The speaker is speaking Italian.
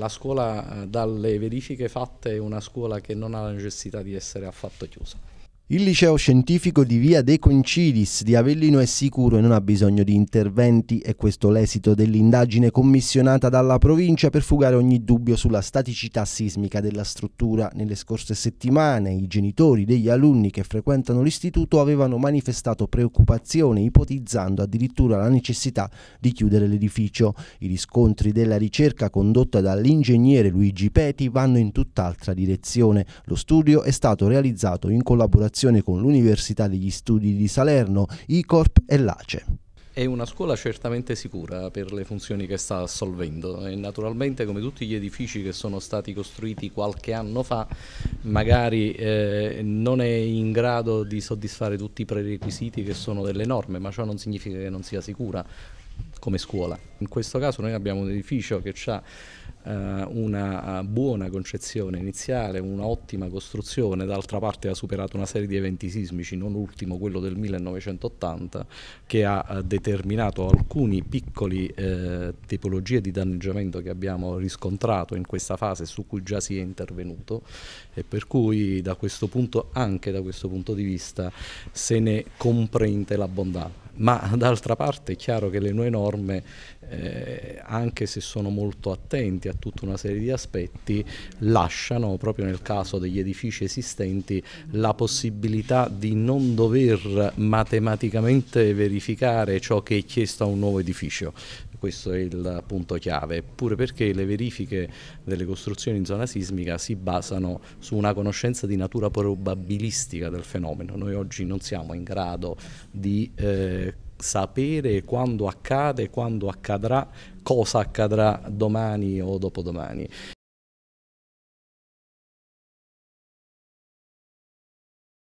la scuola eh, dalle verifiche fatte è una scuola che non ha la necessità di essere affatto chiusa. Il liceo scientifico di via De Concilis di Avellino è sicuro e non ha bisogno di interventi e questo l'esito dell'indagine commissionata dalla provincia per fugare ogni dubbio sulla staticità sismica della struttura. Nelle scorse settimane i genitori degli alunni che frequentano l'istituto avevano manifestato preoccupazione ipotizzando addirittura la necessità di chiudere l'edificio. I riscontri della ricerca condotta dall'ingegnere Luigi Peti vanno in tutt'altra direzione. Lo studio è stato realizzato in collaborazione collaborazione con l'Università degli Studi di Salerno, ICORP e l'ACE. È una scuola certamente sicura per le funzioni che sta assolvendo e naturalmente come tutti gli edifici che sono stati costruiti qualche anno fa magari eh, non è in grado di soddisfare tutti i prerequisiti che sono delle norme ma ciò non significa che non sia sicura come scuola. In questo caso noi abbiamo un edificio che ha eh, una eh, buona concezione iniziale, un'ottima costruzione, d'altra parte ha superato una serie di eventi sismici, non ultimo quello del 1980, che ha eh, determinato alcune piccole eh, tipologie di danneggiamento che abbiamo riscontrato in questa fase su cui già si è intervenuto e per cui da questo punto, anche da questo punto di vista se ne comprende l'abbondanza ma d'altra parte è chiaro che le nuove norme, eh, anche se sono molto attenti a tutta una serie di aspetti, lasciano proprio nel caso degli edifici esistenti la possibilità di non dover matematicamente verificare ciò che è chiesto a un nuovo edificio questo è il punto chiave, pure perché le verifiche delle costruzioni in zona sismica si basano su una conoscenza di natura probabilistica del fenomeno. Noi oggi non siamo in grado di eh, sapere quando accade, quando accadrà, cosa accadrà domani o dopodomani.